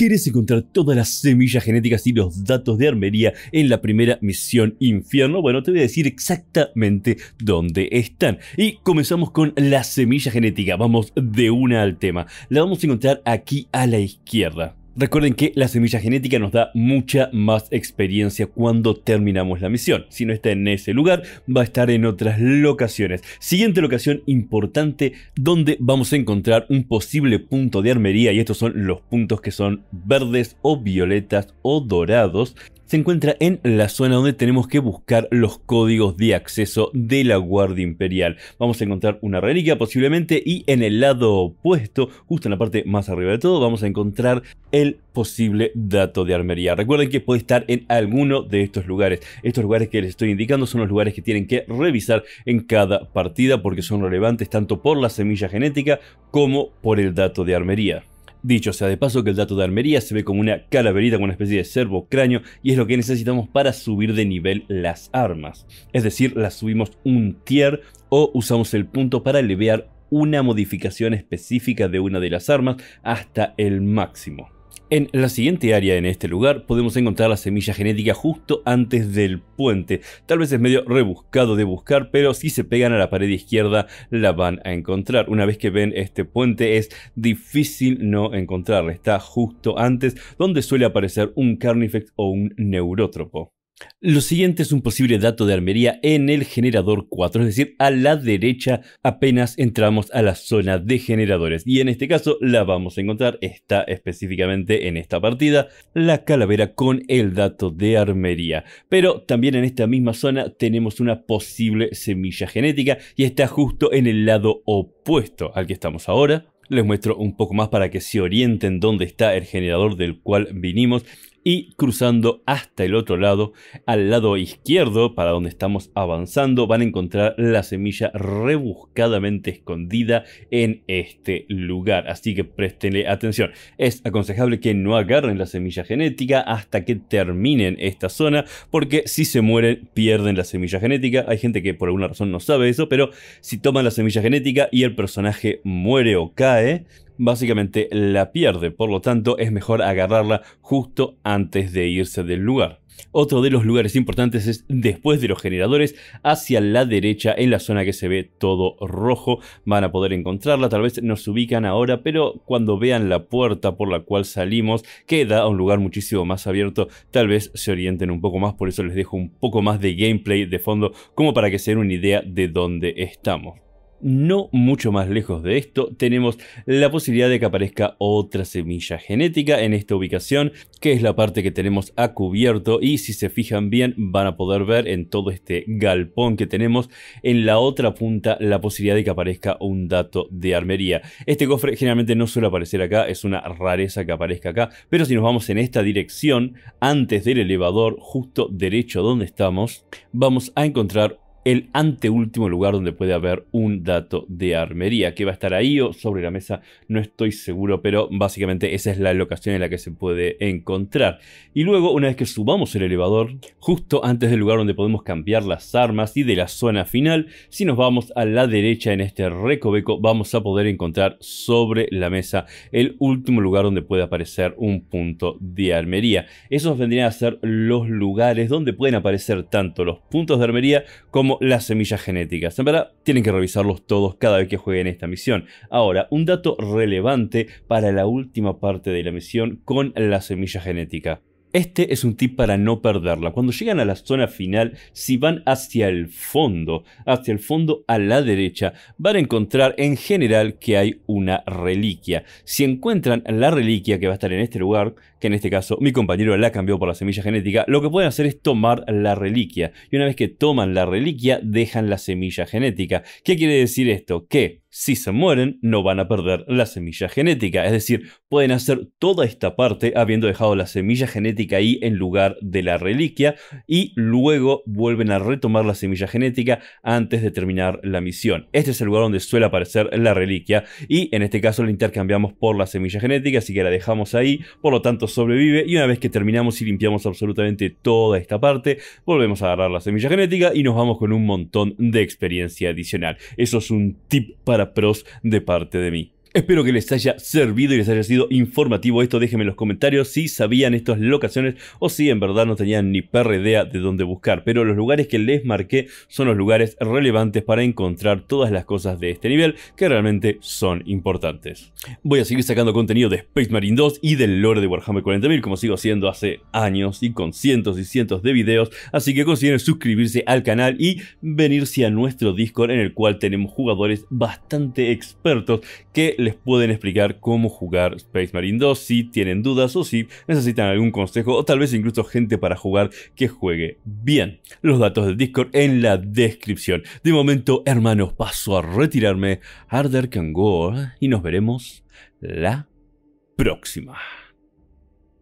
¿Quieres encontrar todas las semillas genéticas y los datos de armería en la primera misión infierno? Bueno, te voy a decir exactamente dónde están. Y comenzamos con la semilla genética. Vamos de una al tema. La vamos a encontrar aquí a la izquierda. Recuerden que la semilla genética nos da mucha más experiencia cuando terminamos la misión. Si no está en ese lugar, va a estar en otras locaciones. Siguiente locación importante donde vamos a encontrar un posible punto de armería y estos son los puntos que son verdes o violetas o dorados se encuentra en la zona donde tenemos que buscar los códigos de acceso de la Guardia Imperial. Vamos a encontrar una reliquia posiblemente y en el lado opuesto, justo en la parte más arriba de todo, vamos a encontrar el posible dato de armería. Recuerden que puede estar en alguno de estos lugares. Estos lugares que les estoy indicando son los lugares que tienen que revisar en cada partida porque son relevantes tanto por la semilla genética como por el dato de armería. Dicho sea de paso que el dato de armería se ve como una calaverita con una especie de cervo cráneo y es lo que necesitamos para subir de nivel las armas. Es decir, las subimos un tier o usamos el punto para aliviar una modificación específica de una de las armas hasta el máximo. En la siguiente área en este lugar podemos encontrar la semilla genética justo antes del puente. Tal vez es medio rebuscado de buscar, pero si se pegan a la pared izquierda la van a encontrar. Una vez que ven este puente es difícil no encontrarla. Está justo antes donde suele aparecer un Carnifex o un Neurótropo. Lo siguiente es un posible dato de armería en el generador 4, es decir, a la derecha apenas entramos a la zona de generadores. Y en este caso la vamos a encontrar, está específicamente en esta partida, la calavera con el dato de armería. Pero también en esta misma zona tenemos una posible semilla genética y está justo en el lado opuesto al que estamos ahora les muestro un poco más para que se orienten dónde está el generador del cual vinimos y cruzando hasta el otro lado, al lado izquierdo, para donde estamos avanzando, van a encontrar la semilla rebuscadamente escondida en este lugar. Así que prestenle atención. Es aconsejable que no agarren la semilla genética hasta que terminen esta zona, porque si se mueren pierden la semilla genética. Hay gente que por alguna razón no sabe eso, pero si toman la semilla genética y el personaje muere o cae, básicamente la pierde, por lo tanto es mejor agarrarla justo antes de irse del lugar. Otro de los lugares importantes es después de los generadores, hacia la derecha, en la zona que se ve todo rojo. Van a poder encontrarla, tal vez nos ubican ahora, pero cuando vean la puerta por la cual salimos, queda un lugar muchísimo más abierto, tal vez se orienten un poco más, por eso les dejo un poco más de gameplay de fondo, como para que se den una idea de dónde estamos no mucho más lejos de esto, tenemos la posibilidad de que aparezca otra semilla genética en esta ubicación, que es la parte que tenemos a cubierto y si se fijan bien van a poder ver en todo este galpón que tenemos en la otra punta la posibilidad de que aparezca un dato de armería. Este cofre generalmente no suele aparecer acá, es una rareza que aparezca acá, pero si nos vamos en esta dirección, antes del elevador, justo derecho donde estamos, vamos a encontrar el anteúltimo lugar donde puede haber un dato de armería, que va a estar ahí o sobre la mesa, no estoy seguro, pero básicamente esa es la locación en la que se puede encontrar. Y luego, una vez que subamos el elevador, justo antes del lugar donde podemos cambiar las armas y de la zona final, si nos vamos a la derecha en este recoveco, vamos a poder encontrar sobre la mesa el último lugar donde puede aparecer un punto de armería. Esos vendrían a ser los lugares donde pueden aparecer tanto los puntos de armería como las semillas genéticas. En verdad, tienen que revisarlos todos cada vez que jueguen esta misión. Ahora, un dato relevante para la última parte de la misión con la semilla genética. Este es un tip para no perderla. Cuando llegan a la zona final, si van hacia el fondo, hacia el fondo a la derecha, van a encontrar en general que hay una reliquia. Si encuentran la reliquia que va a estar en este lugar, que en este caso mi compañero la cambió por la semilla genética, lo que pueden hacer es tomar la reliquia. Y una vez que toman la reliquia, dejan la semilla genética. ¿Qué quiere decir esto? Que si se mueren, no van a perder la semilla genética. Es decir, pueden hacer toda esta parte habiendo dejado la semilla genética ahí en lugar de la reliquia y luego vuelven a retomar la semilla genética antes de terminar la misión. Este es el lugar donde suele aparecer la reliquia y en este caso la intercambiamos por la semilla genética, así que la dejamos ahí, por lo tanto sobrevive y una vez que terminamos y limpiamos absolutamente toda esta parte, volvemos a agarrar la semilla genética y nos vamos con un montón de experiencia adicional. Eso es un tip para pros de parte de mí. Espero que les haya servido y les haya sido informativo esto. Déjenme en los comentarios si sabían estas locaciones o si en verdad no tenían ni perra idea de dónde buscar. Pero los lugares que les marqué son los lugares relevantes para encontrar todas las cosas de este nivel que realmente son importantes. Voy a seguir sacando contenido de Space Marine 2 y del lore de Warhammer 40.000 como sigo haciendo hace años y con cientos y cientos de videos. Así que consideren suscribirse al canal y venirse a nuestro Discord en el cual tenemos jugadores bastante expertos que les pueden explicar cómo jugar Space Marine 2 si tienen dudas o si necesitan algún consejo o tal vez incluso gente para jugar que juegue bien. Los datos del Discord en la descripción. De momento, hermanos, paso a retirarme. Harder can go y nos veremos la próxima.